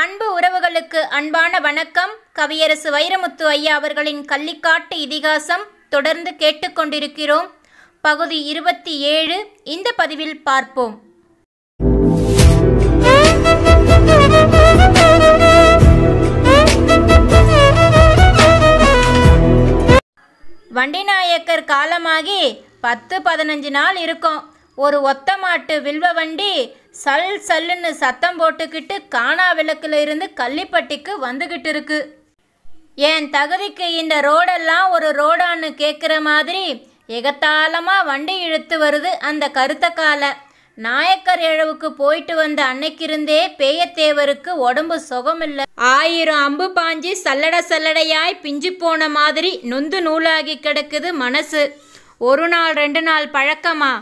அன்பு உறவுகளுக்கு அன்பான வணக்கம் கவியரசு வைரமுத்து ஐயா அவர்களின் கள்ளிக்காட்டு இதிகாசம் தொடர்ந்து கேட்டுக்கொண்டிருக்கிறோம் பகுதி இருபத்தி ஏழு இந்த பதிவில் பார்ப்போம் வண்டிநாயக்கர் காலமாகி பத்து பதினஞ்சு நாள் இருக்கும் ஒரு ஒத்த மாட்டு வில்வ வண்டி சல் சல்லுன்னு சத்தம் போட்டுக்கிட்டு காணா விளக்கில் இருந்து கள்ளிப்பட்டிக்கு வந்துக்கிட்டு இருக்கு என் தகுதிக்கு இந்த ரோடெல்லாம் ஒரு ரோடான்னு கேட்குற மாதிரி எகத்தாளமாக வண்டி இழுத்து வருது அந்த கருத்த கால நாயக்கர் இழவுக்கு போயிட்டு வந்த அன்னைக்கிருந்தே பேயத்தேவருக்கு உடம்பு சுகமில்லை ஆயிரம் அம்பு பாஞ்சி சல்லட சல்லடையாய் பிஞ்சு போன மாதிரி நொந்து நூலாகி கிடக்குது மனசு ஒரு நாள் ரெண்டு நாள் பழக்கமா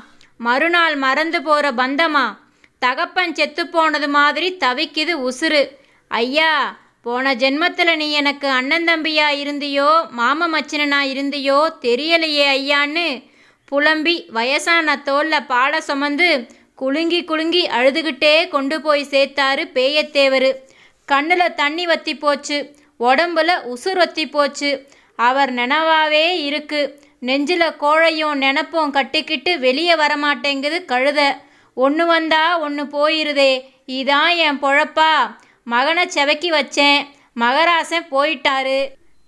மறுநாள் மறந்து போகிற பந்தமா தகப்பன் செத்து போனது மாதிரி தவிக்குது உசுறு ஐயா போன ஜென்மத்தில் நீ எனக்கு அண்ணன் தம்பியா இருந்தியோ மாம மச்சினனா இருந்தியோ தெரியலையே ஐயான்னு புலம்பி வயசான தோல்ல பாட சுமந்து குலுங்கி குலுங்கி அழுதுகிட்டே கொண்டு போய் சேர்த்தாரு பேயத்தேவர் கண்ணில் தண்ணி வத்தி போச்சு உடம்புல உசுர் வத்தி போச்சு அவர் நினவாவே இருக்கு நெஞ்சில் கோழையும் நினப்பும் கட்டிக்கிட்டு வெளியே வரமாட்டேங்குது கழுத ஒன்று வந்தா ஒன்று போயிருதே இதான் என் பொழப்பா மகனை செவக்கி வச்சேன் மகராசன் போயிட்டாரு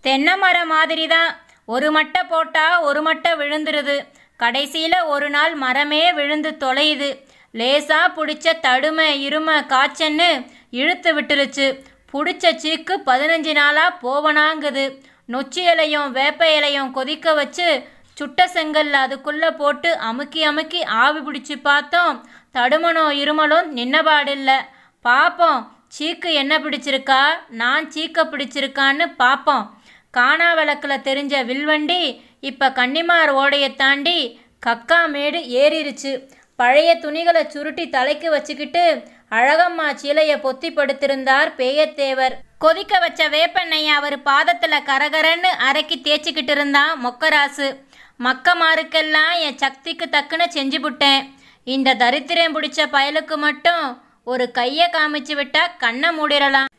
தென்னை மரம் மாதிரி தான் ஒரு மட்டை போட்டால் ஒரு மட்டை விழுந்துருது கடைசியில் ஒரு நாள் மரமே விழுந்து தொலையுது லேசாக பிடிச்ச தடுமை இருமை காய்ச்சன்னு இழுத்து விட்டுருச்சு பிடிச்ச சீக்கு பதினஞ்சு நாளாக போவனாங்குது நொச்சி இலையும் வேப்ப இலையும் கொதிக்க வச்சு சுட்ட செங்கல் அதுக்குள்ளே போட்டு அமுக்கி அமுக்கி ஆவி பிடிச்சி பார்த்தோம் தடுமனோ இருமலும் நின்னபாடில்ல பார்ப்போம் சீக்கு என்ன பிடிச்சிருக்கா நான் சீக்க பிடிச்சிருக்கான்னு பார்ப்போம் காணா விளக்கில் தெரிஞ்ச வில்வண்டி இப்போ கன்னிமார் ஓடையை தாண்டி கக்காமேடு ஏறிருச்சு பழைய துணிகளை சுருட்டி தலைக்கு வச்சுக்கிட்டு அழகம்மா சீலையை பொத்தி படுத்திருந்தார் பேயத்தேவர் கொதிக்க வச்ச வேப்பெண்ணையை அவர் பாதத்தில் கரகரன்னு அரைக்கி தேய்ச்சிக்கிட்டு இருந்தான் மொக்கராசு மக்கமாருக்கெல்லாம் என் சக்திக்கு தக்குன்னு செஞ்சு விட்டேன் இந்த தரித்திரம் பிடிச்ச பயலுக்கு மட்டும் ஒரு கையை காமிச்சு விட்டா கண்ணை மூடிடலாம்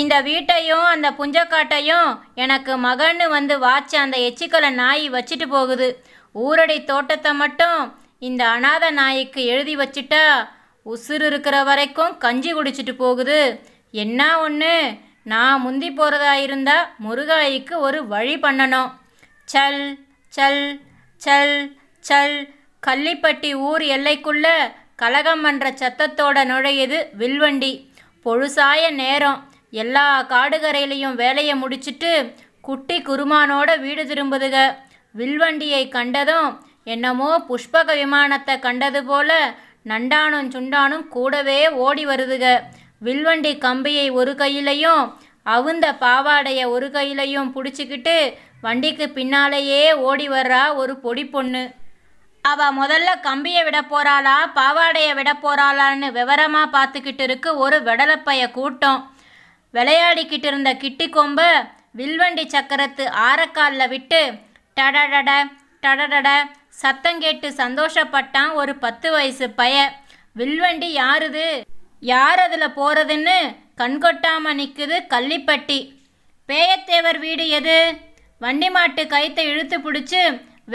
இந்த வீட்டையும் அந்த புஞ்சக்காட்டையும் எனக்கு மகன்னு வந்து வாச்ச அந்த எச்சிக்கலை நாய் வச்சுட்டு போகுது ஊரடி தோட்டத்தை மட்டும் இந்த அநாத நாய்க்கு எழுதி வச்சுட்டா உசுறு இருக்கிற வரைக்கும் கஞ்சி குடிச்சிட்டு போகுது என்ன ஒன்று நான் முந்தி போகிறதா இருந்தால் முருகாய்க்கு ஒரு வழி பண்ணணும் சல் சல் சல் சல் கள்ளிப்பட்டி ஊர் எல்லைக்குள்ள கலகம் பண்ற சத்தத்தோட நுழையுது வில்வண்டி பொழுசாய நேரம் எல்லா காடுகரையிலையும் வேலையை முடிச்சிட்டு குட்டி குருமானோட வீடு திரும்புதுக வில்வண்டியை கண்டதும் என்னமோ புஷ்பக விமானத்தை கண்டது போல நண்டானும் சுண்டானும் கூடவே ஓடி வருதுக வில்வண்டி கம்பியை ஒரு கையிலையும் அவுந்த பாவாடைய ஒரு கையிலையும் பிடிச்சிக்கிட்டு வண்டிக்கு பின்னாலேயே ஓடி வர்றா ஒரு பொடி பொண்ணு அவ முதல்ல கம்பியை விட போறாளா பாவாடைய விட போறாளான்னு விவரமா பார்த்துக்கிட்டு இருக்கு ஒரு விடலப்பைய கூட்டம் விளையாடிக்கிட்டு இருந்த கிட்டி கொம்ப வில்வண்டி சக்கரத்து ஆரக்காலில் விட்டு டடடட டடடட சத்தம் கேட்டு சந்தோஷப்பட்டான் ஒரு பத்து வயசு பைய வில்வண்டி யாருது யார் அதில் போகிறதுன்னு கண்கொட்டாமல் நிற்குது கள்ளிப்பட்டி பேயத்தேவர் வீடு எது வண்டி மாட்டு கைத்தை இழுத்து பிடிச்சி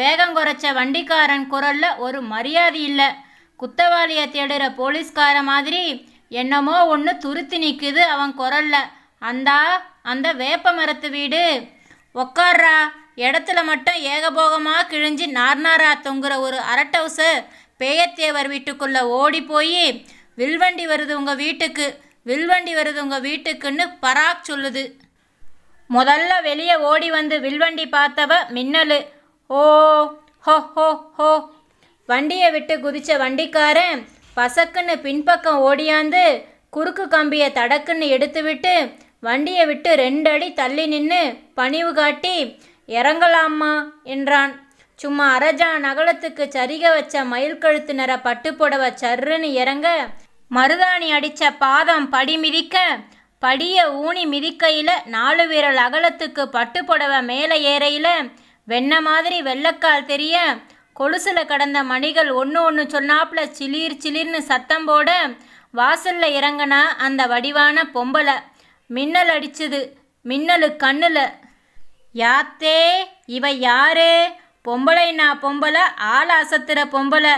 வேகம் குறைச்ச வண்டிக்காரன் குரலில் ஒரு மரியாதை இல்லை குத்தவாளியை தேடுற போலீஸ்கார மாதிரி என்னமோ ஒன்று துருத்தி நிற்குது அவன் குரல்ல அந்தா அந்த வேப்ப மரத்து வீடு உக்கார்றா இடத்துல மட்டும் ஏகபோகமாக கிழிஞ்சி நார்னாரா தொங்குற ஒரு அரட்டவுஸு பேயத்தேவர் வீட்டுக்குள்ளே ஓடி போய் வில்வண்டி வருது உங்கள் வீட்டுக்கு வில்வண்டி வருது உங்கள் வீட்டுக்குன்னு பராக் சொல்லுது முதல்ல வெளியே ஓடி வந்து வில்வண்டி பார்த்தவ மின்னலு ஓ ஹோ ஹோ ஹோ வண்டியை விட்டு குதிச்ச வண்டிக்காரன் பசக்குன்னு பின்பக்கம் ஓடியாந்து குறுக்கு கம்பியை தடக்குன்னு எடுத்துவிட்டு வண்டியை விட்டு ரெண்டு அடி தள்ளி நின்று பணிவு காட்டி இறங்கலாமா என்றான் சும்மா அரஜா நகலத்துக்கு சரிக வச்ச மயில் கழுத்து நிற பட்டுப்புடவ சர்றுன்னு இறங்க மருதாணி அடித்த பாதம் படி மிதிக்க படிய ஊனி மிதிக்கையில் நாலு வீரல் அகலத்துக்கு பட்டுப்புடவை மேலே ஏறையில் வெண்ண மாதிரி வெள்ளக்கால் தெரிய கொலுசுல கடந்த மணிகள் ஒன்று ஒன்று சொன்னாப்புல சிலிர் சிலிர்னு சத்தம் போட வாசல்ல இறங்கினா அந்த வடிவான பொம்பளை மின்னல் அடிச்சுது மின்னலு கண்ணில் யாத்தே இவ யாரு பொம்பளைனா பொம்பளை ஆள் அசத்துற பொம்பளை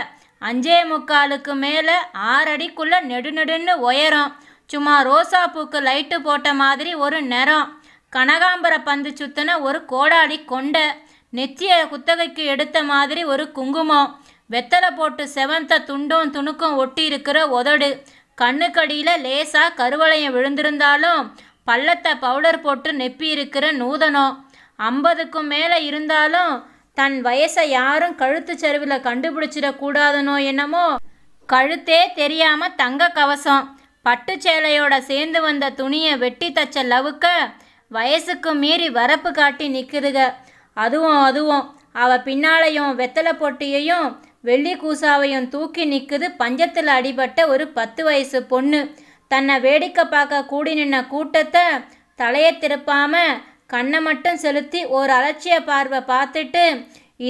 அஞ்சே முக்காலுக்கு மேலே ஆறடிக்குள்ளே நெடுநெடுன்னு உயரம் சும்மா ரோசா பூக்கு லைட்டு போட்ட மாதிரி ஒரு நிறம் கனகாம்பர பந்து சுத்தின ஒரு கோடாளி கொண்டை நித்திய குத்தகைக்கு எடுத்த மாதிரி ஒரு குங்குமம் வெத்தலை போட்டு செவந்த துண்டும் துணுக்கும் ஒட்டி இருக்கிற உதடு கண்ணுக்கடியில் லேசாக கருவளையம் விழுந்திருந்தாலும் பள்ளத்தை பவுடர் போட்டு நெப்பி இருக்கிற நூதனம் ஐம்பதுக்கும் மேலே இருந்தாலும் தன் வயசை யாரும் கழுத்து செருவில் கண்டுபிடிச்சிடக்கூடாதுனோ என்னமோ கழுத்தே தெரியாமல் தங்க கவசம் பட்டு சேலையோட சேர்ந்து வந்த துணியை வெட்டி தச்ச லவுக்க வயசுக்கு மீறி வரப்பு காட்டி நிற்குதுக அதுவும் அதுவும் அவள் பின்னாலையும் வெத்தலை பொட்டியையும் வெள்ளி கூசாவையும் தூக்கி நிற்குது பஞ்சத்தில் அடிபட்ட ஒரு பத்து வயசு பொண்ணு தன்னை வேடிக்கை பார்க்க கூடி நின்ன கூட்டத்தை தலையை திருப்பாம கண்ணை மட்டும் செலுத்தி ஒரு அலட்சிய பார்வை பார்த்துட்டு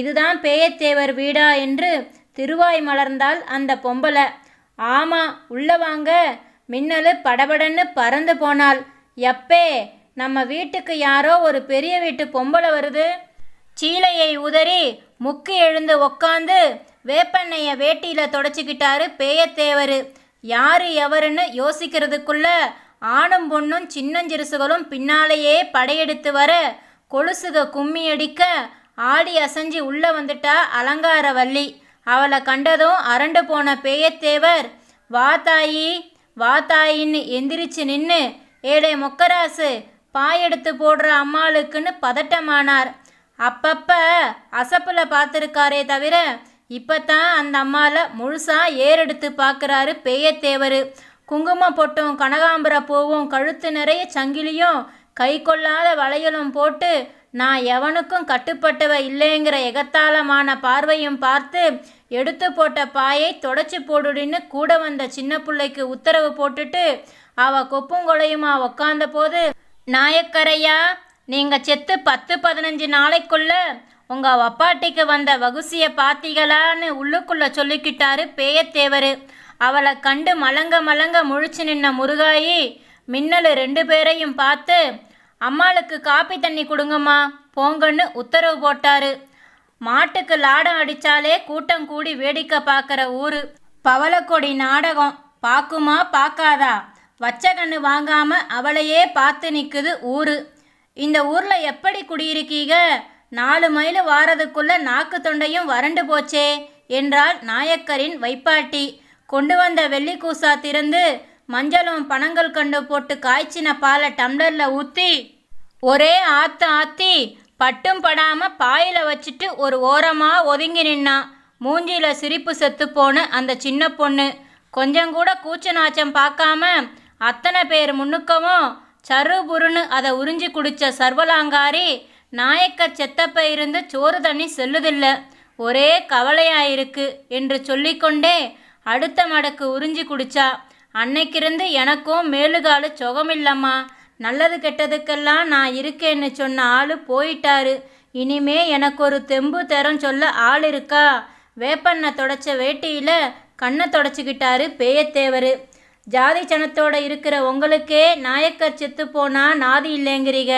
இதுதான் பேயத்தேவர் வீடா என்று திருவாய் மலர்ந்தால் அந்த பொம்பளை ஆமாம் உள்ள வாங்க மின்னலு படபடன்னு பறந்து போனாள் எப்பே நம்ம வீட்டுக்கு யாரோ ஒரு பெரிய வீட்டு பொம்பளை வருது சீலையை உதறி முக்கு எழுந்து உக்காந்து வேப்பண்ணைய வேட்டியில் தொடச்சிக்கிட்டாரு பேயத்தேவர் யார் எவருன்னு யோசிக்கிறதுக்குள்ள ஆணும் பொண்ணும் சின்னஞ்சிறுசுகளும் பின்னாலேயே படையெடுத்து வர கொலுசுக கும்மி அடிக்க ஆடி அசைஞ்சு உள்ளே வந்துட்டா அலங்காரவல்லி அவளை கண்டதும் அரண்டு போன பேயத்தேவர் வாத்தாயி வாத்தாயின்னு எந்திரிச்சு நின்று ஏழை மொக்கராசு பாயெடுத்து போடுற அம்மாளுக்குன்னு பதட்டமானார் அப்பப்போ அசப்பில் பார்த்துருக்காரே தவிர இப்போ தான் அந்த அம்மாவில் முழுசாக ஏறெடுத்து பார்க்குறாரு பேயத்தேவர் குங்குமம் பொட்டும் கனகாம்பர பூவும் கழுத்து நிறைய சங்கிலியும் கை கொள்ளாத வளையலும் போட்டு நான் எவனுக்கும் கட்டுப்பட்டவ இல்லைங்கிற எகத்தாளமான பார்வையும் பார்த்து எடுத்து போட்ட பாயை தொடச்சி போடுடின்னு கூட வந்த சின்ன பிள்ளைக்கு உத்தரவு போட்டுட்டு அவ கொலையுமா உக்காந்த போது நாயக்கரையா நீங்கள் செத்து பத்து பதினஞ்சு நாளைக்குள்ள உங்கள் அப்பாட்டிக்கு வந்த வகுசிய பாத்திகளான்னு உள்ளுக்குள்ளே சொல்லிக்கிட்டாரு பேயத்தேவர் அவளை கண்டு மலங்க மலங்க முழிச்சு நின்ன முருகாயி மின்னல் ரெண்டு பேரையும் பார்த்து அம்மாளுக்கு காப்பி தண்ணி கொடுங்கம்மா போங்கன்னு உத்தரவு போட்டாரு மாட்டுக்கு லாடம் அடித்தாலே கூட்டம் கூடி வேடிக்கை பார்க்குற ஊர் பவளக்கொடி நாடகம் பார்க்குமா பார்க்காதா வச்ச கண்ணு வாங்காமல் அவளையே பார்த்து நிற்குது ஊர் இந்த ஊரில் எப்படி குடியிருக்கீங்க நாலு மைல் வாரதுக்குள்ள நாக்கு தொண்டையும் வறண்டு போச்சே என்றாள் நாயக்கரின் வைப்பாட்டி கொண்டு வந்த வெள்ளி கூசா திறந்து மஞ்சளும் பணங்கள் கண்டு போட்டு காய்ச்சின பாலை டம்ளரில் ஊற்றி ஒரே ஆத்து ஆத்தி பட்டும் படாமல் பாயில் வச்சுட்டு ஒரு ஓரமாக ஒதுங்கி நின்னா மூஞ்சியில் சிரிப்பு செத்து போன அந்த சின்ன பொண்ணு கொஞ்சம் கூட கூச்ச நாச்சம் பார்க்காம அத்தனை பேர் முன்னுக்கவும் சருபுருன்னு அதை உறிஞ்சி குடித்த சர்வலாங்காரி நாயக்க செத்தப்ப இருந்து சோறு தண்ணி செல்லுதில்ல ஒரே கவலையாயிருக்கு என்று சொல்லிக்கொண்டே அடுத்த மடக்கு உறிஞ்சி குடிச்சா அன்னைக்கிருந்து எனக்கும் மேலுகாலு சுகமில்லம்மா நல்லது கெட்டதுக்கெல்லாம் நான் இருக்கேன்னு சொன்ன ஆள் போயிட்டாரு இனிமே எனக்கு ஒரு தெம்பு தரம் சொல்ல ஆள் இருக்கா வேப்பண்ணை தொடச்ச வேட்டியில் கண்ணை தொடச்சிக்கிட்டாரு பேயத்தேவர் ஜாதி சனத்தோடு இருக்கிற உங்களுக்கே நாயக்கர் செத்து போனால் நாதி இல்லைங்கிறீக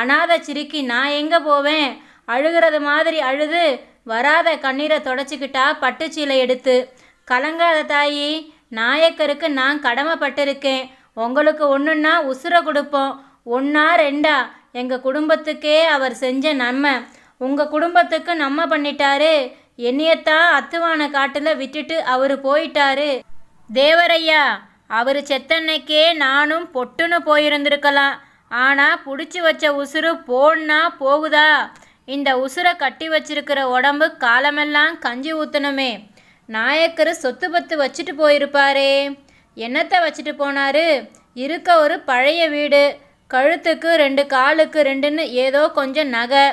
அனாத சிரிக்கி நான் எங்கே போவேன் அழுகிறது மாதிரி அழுது வராத கண்ணீரை தொடச்சிக்கிட்டா பட்டுச்சீலை எடுத்து கலங்காத தாயி நாயக்கருக்கு நான் கடமைப்பட்டிருக்கேன் உங்களுக்கு ஒன்றுன்னா உசுரை கொடுப்போம் ஒன்றா ரெண்டா எங்கள் குடும்பத்துக்கே அவர் செஞ்ச நன்மை உங்கள் குடும்பத்துக்கு நம்ம பண்ணிட்டாரு என்னையத்தான் அத்துவான காட்டில் விட்டுட்டு அவர் போயிட்டாரு தேவரையா அவர் செத்தன்னைக்கே நானும் பொட்டுன்னு போயிருந்திருக்கலாம் ஆனால் பிடிச்சி வச்ச உசுறு போன்னா போகுதா இந்த உசுரை கட்டி வச்சிருக்கிற உடம்பு காலமெல்லாம் கஞ்சி ஊற்றணுமே நாயக்கர் சொத்து பத்து வச்சுட்டு போயிருப்பாரே என்னத்தை வச்சுட்டு போனாரு இருக்க ஒரு பழைய வீடு கழுத்துக்கு ரெண்டு காலுக்கு ரெண்டுன்னு ஏதோ கொஞ்சம் நகை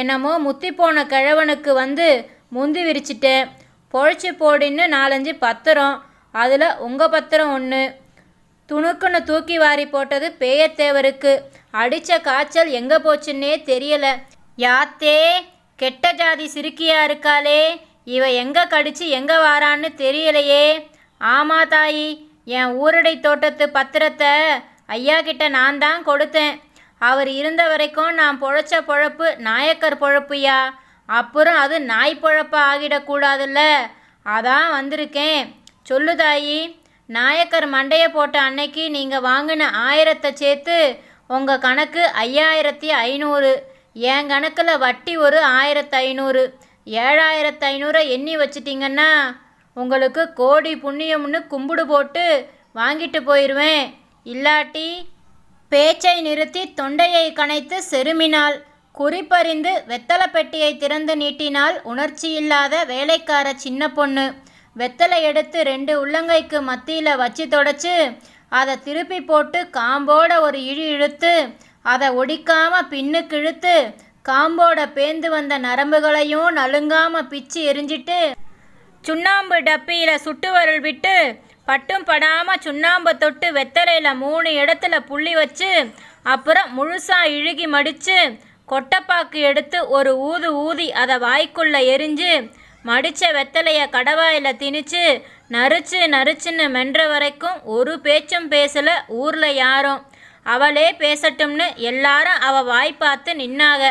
என்னமோ முத்தி போன கிழவனுக்கு வந்து முந்தி விரிச்சிட்டேன் பொழைச்சி போடின்னு நாலஞ்சு பத்திரம் அதில் உங்கள் பத்திரம் ஒன்று துணுக்குன்னு தூக்கி வாரி போட்டது பேயத்தேவருக்கு அடித்த காய்ச்சல் எங்கே போச்சுன்னே தெரியலை யாத்தே கெட்ட ஜாதி சிறுக்கியா இருக்காளே இவ எங்கே கடிச்சு எங்கே வாரான்னு தெரியலையே ஆமா தாயி என் ஊரடை தோட்டத்து பத்திரத்தை ஐயா கிட்ட நான் தான் கொடுத்தேன் அவர் இருந்த வரைக்கும் நான் பொழைச்ச பொழப்பு நாயக்கர் பொழப்புயா அப்புறம் அது நாய் பொழப்பாக ஆகிடக்கூடாதுல்ல அதான் வந்திருக்கேன் சொல்லுதாயி நாயக்கர் மண்டையை போட்ட அன்னைக்கு நீங்கள் வாங்கின ஆயிரத்தை சேர்த்து உங்கள் கணக்கு ஐயாயிரத்தி ஐநூறு என் கணக்கில் வட்டி ஒரு ஆயிரத்து ஐநூறு ஏழாயிரத்து ஐநூறை எண்ணி வச்சிட்டிங்கன்னா உங்களுக்கு கோடி புண்ணியம்னு கும்பிடு போட்டு வாங்கிட்டு போயிடுவேன் இல்லாட்டி பேச்சை நிறுத்தி தொண்டையை கனைத்து செருமினாள் குறிப்பறிந்து வெத்தலை பெட்டியை திறந்து நீட்டினால் உணர்ச்சி இல்லாத வேலைக்கார சின்ன பொண்ணு வெத்தலை எடுத்து ரெண்டு உள்ளங்கைக்கு மத்தியில் வச்சு தொடச்சு அதை திருப்பி போட்டு காம்போட ஒரு இழி இழுத்து அதை ஒடிக்காமல் பின்னுக்கு இழுத்து காம்போட பேந்து வந்த நரம்புகளையும் நழுங்காமல் பிச்சு எரிஞ்சிட்டு சுண்ணாம்பு டப்பியில் சுட்டு வருள் விட்டு பட்டும் படாமல் சுண்ணாம்பை தொட்டு வெத்தலையில் மூணு இடத்துல புள்ளி வச்சு அப்புறம் முழுசாக இழுகி மடித்து கொட்டப்பாக்கு எடுத்து ஒரு ஊது ஊதி அதை வாய்க்குள்ளே எரிஞ்சு மடித்த வெத்தலையை கடவாயில் திணிச்சு நறுச்சு நறுச்சுன்னு மென்ற வரைக்கும் ஒரு பேச்சும் பேசலை ஊரில் யாரும் அவளே பேசட்டும்னு எல்லாரும் அவள் வாய் பார்த்து நின்னாக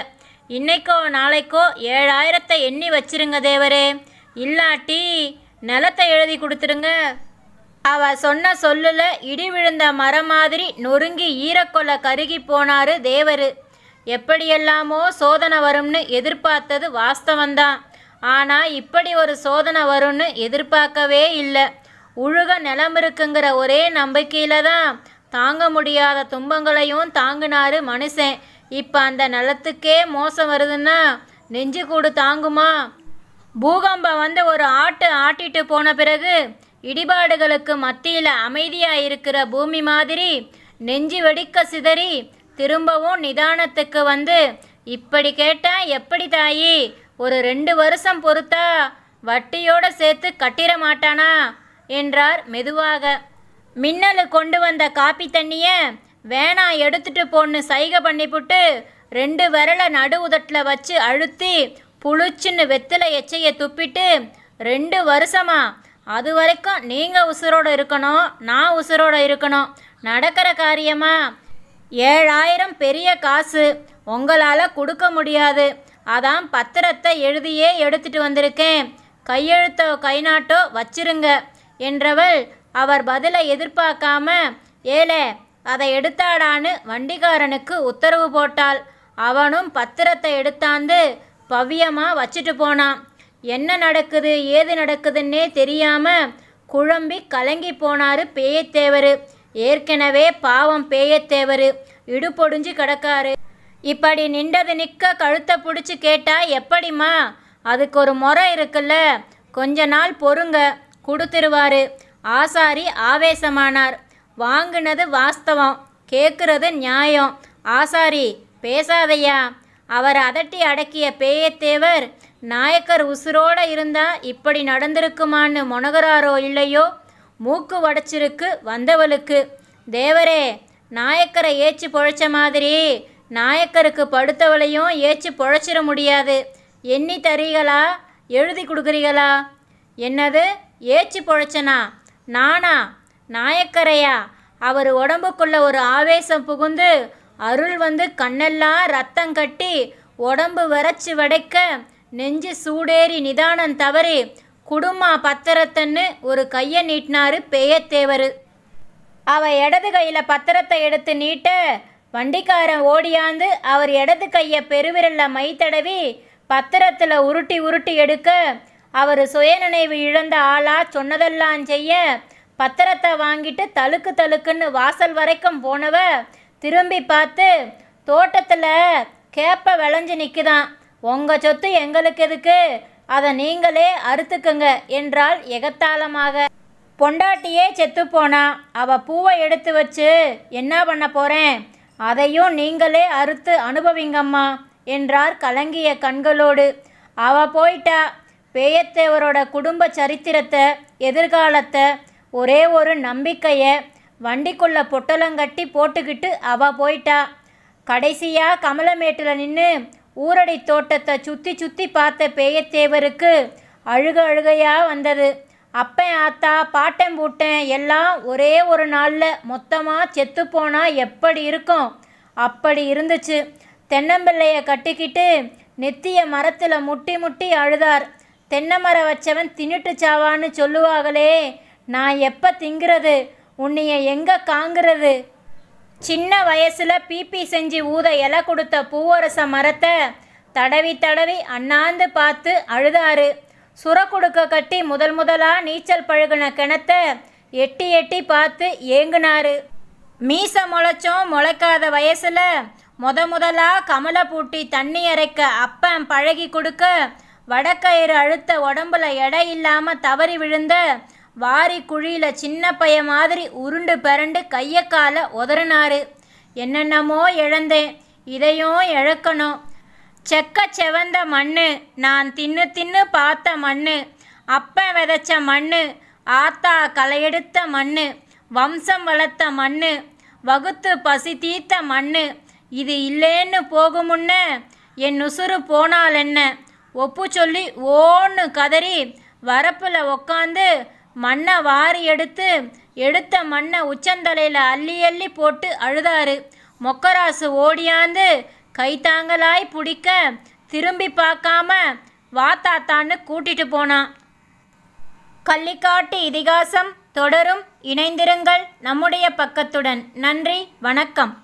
இன்னைக்கோ நாளைக்கோ ஏழாயிரத்தை எண்ணி வச்சிருங்க தேவரே இல்லாட்டி நிலத்தை எழுதி கொடுத்துருங்க அவ சொன்ன சொல்லுல இடி விழுந்த மரம் மாதிரி நொறுங்கி ஈரக்கொல்ல கருகி போனாரு தேவரு எப்படியெல்லாமோ சோதனை வரும்னு எதிர்பார்த்தது வாஸ்தவந்தான் ஆனால் இப்படி ஒரு சோதனை வரும்னு எதிர்பார்க்கவே இல்லை உழுக நிலம் இருக்குங்கிற ஒரே நம்பிக்கையில் தான் தாங்க முடியாத துன்பங்களையும் தாங்கினாரு மனுஷன் இப்போ அந்த நிலத்துக்கே மோசம் வருதுன்னா நெஞ்சு கூடு தாங்குமா பூகம்பம் வந்து ஒரு ஆட்டு ஆட்டிட்டு போன பிறகு இடிபாடுகளுக்கு மத்தியில் அமைதியாக இருக்கிற பூமி மாதிரி நெஞ்சு வெடிக்க சிதறி திரும்பவும் நிதானத்துக்கு வந்து இப்படி கேட்டால் எப்படி தாயி ஒரு ரெண்டு வருஷம் பொறுத்தா வட்டியோட சேர்த்து கட்டிட மாட்டானா என்றார் மெதுவாக மின்னலு கொண்டு வந்த காப்பி தண்ணிய வேணா எடுத்துட்டு போன்னு சைகை பண்ணிப்புட்டு ரெண்டு விரலை நடு உதட்டில் வச்சு அழுத்தி புளிச்சுன்னு வெத்தலை எச்சையை துப்பிட்டு ரெண்டு வருஷமா அது வரைக்கும் நீங்கள் உசுரோடு இருக்கணும் நான் உசுரோடு இருக்கணும் நடக்கிற காரியமா ஏழாயிரம் பெரிய காசு உங்களால் கொடுக்க முடியாது அதான் பத்திரத்தை எழுதியே எடுத்துட்டு வந்திருக்கேன் கையெழுத்தோ கைநாட்டோ வச்சிருங்க என்றவள் அவர் பதிலை எதிர்பார்க்காம ஏலே அதை எடுத்தாடான்னு வண்டிகாரனுக்கு உத்தரவு போட்டாள் அவனும் பத்திரத்தை எடுத்தாந்து பவ்யமாக வச்சுட்டு போனான் என்ன நடக்குது ஏது நடக்குதுன்னே தெரியாமல் குழம்பி கலங்கி போனார் பேயத்தேவர் ஏற்கனவே பாவம் பேயத்தேவர் இடுபொடிஞ்சு கிடக்காரு இப்படி நின்றது நிற்க கழுத்தை பிடிச்சி கேட்டா எப்படிம்மா அதுக்கு ஒரு முறை இருக்குல்ல கொஞ்ச நாள் பொறுங்க கொடுத்துருவாரு ஆசாரி ஆவேசமானார் வாங்கினது வாஸ்தவம் கேட்குறது நியாயம் ஆசாரி பேசாதையா அவர் அதட்டி அடக்கிய பேயத்தேவர் நாயக்கர் உசுரோட இருந்தா இப்படி நடந்திருக்குமான்னு முனகிறாரோ இல்லையோ மூக்கு உடைச்சிருக்கு வந்தவளுக்கு தேவரே நாயக்கரை ஏச்சு பொழைச்ச மாதிரி நாயக்கருக்கு படுத்தவளையும் ஏச்சு பொழைச்சிட முடியாது எண்ணி தரீங்களா எழுதி கொடுக்குறீங்களா என்னது ஏச்சு பொழைச்சனா நானா நாயக்கரையா அவர் உடம்புக்குள்ள ஒரு ஆவேசம் புகுந்து அருள் வந்து கண்ணெல்லாம் ரத்தம் கட்டி உடம்பு வறச்சி வடைக்க நெஞ்சு சூடேறி நிதானம் தவறி குடும்மா பத்திரத்தன்னு ஒரு கையை நீட்டினாரு பெயத்தேவர் அவ இடது கையில் பத்திரத்தை எடுத்து நீட்ட வண்டிக்காரன் ஓடியாந்து அவர் இடது கையை பெருவிரல்ல மை தடவி பத்திரத்தில் உருட்டி உருட்டி எடுக்க அவர் சுயநினைவு இழந்த ஆளா சொன்னதெல்லாம் செய்ய பத்திரத்தை வாங்கிட்டு தழுக்கு தழுக்குன்னு வாசல் வரைக்கும் போனவ திரும்பி பார்த்து தோட்டத்தில் கேப்ப விளைஞ்சு நிற்குதான் உங்கள் சொத்து எங்களுக்கு எதுக்கு அதை நீங்களே அறுத்துக்குங்க என்றால் எகத்தாளமாக பொண்டாட்டியே செத்து போனா அவ பூவை எடுத்து வச்சு என்ன பண்ண போகிறேன் அதையும் நீங்களே அறுத்து அனுபவிங்கம்மா என்றார் கலங்கிய கண்களோடு அவ போயிட்டா பேயத்தேவரோட குடும்ப சரித்திரத்தை எதிர்காலத்தை ஒரே ஒரு நம்பிக்கையை வண்டிக்குள்ளே பொட்டலங்கட்டி போட்டுக்கிட்டு அவ போயிட்டா கடைசியாக கமலமேட்டில் நின்று ஊரடை தோட்டத்தை சுற்றி சுற்றி பார்த்த பேயத்தேவருக்கு அழுக அழுகையாக வந்தது அப்பன் ஆத்தா பாட்டம் பூட்டன் எல்லாம் ஒரே ஒரு நாளில் மொத்தமாக செத்துப்போனால் எப்படி இருக்கும் அப்படி இருந்துச்சு தென்னம்பிள்ளையை கட்டிக்கிட்டு நெத்திய மரத்தில் முட்டி முட்டி அழுதார் தென்னை மரம் வச்சவன் தின்னுட்டு சாவான்னு சொல்லுவாங்களே நான் எப்போ திங்கிறது உன்னைய எங்கே காங்கிறது சின்ன வயசில் பிபி செஞ்சு ஊத இலை கொடுத்த பூவரச மரத்தை தடவி தடவி அண்ணாந்து பார்த்து அழுதாரு சுர கட்டி முதல் முதலாக நீச்சல் பழகின கிணத்தை எட்டி எட்டி பார்த்து ஏங்குனாரு மீச முளைச்சும் முளைக்காத வயசில் முத முதலாக கமலை பூட்டி தண்ணி அரைக்க அப்பன் பழகி கொடுக்க வடக்கயிறு அழுத்த உடம்புல எடை இல்லாமல் தவறி விழுந்த வாரி குழியில் சின்ன பைய மாதிரி உருண்டு பிறண்டு கையை உதறினாரு என்னென்னமோ இழந்தேன் இதையும் இழக்கணும் செக்க செவந்த மண்ணு நான் தின்னு தின்னு பார்த்த மண்ணு அப்ப விதைச்ச மண்ணு ஆத்தா களையெடுத்த மண்ணு வம்சம் வளர்த்த மண்ணு வகுத்து பசி தீர்த்த மண்ணு இது இல்லேன்னு போகுமுன்ன என் உசுறு போனால் என்ன ஒப்பு சொல்லி ஓன்னு கதறி வரப்பில் உக்காந்து மண்ணை வாரி எடுத்து எடுத்த மண்ணை உச்சந்தலையில் அள்ளி அள்ளி போட்டு அழுதாரு மொக்கராசு ஓடியாந்து கைத்தாங்களாய் பிடிக்க திரும்பி பார்க்காம வாத்தாத்தான்னு கூட்டிட்டு போனான் கள்ளிக்காட்டு இதிகாசம் தொடரும் இணைந்திருங்கள் நம்முடைய பக்கத்துடன் நன்றி வணக்கம்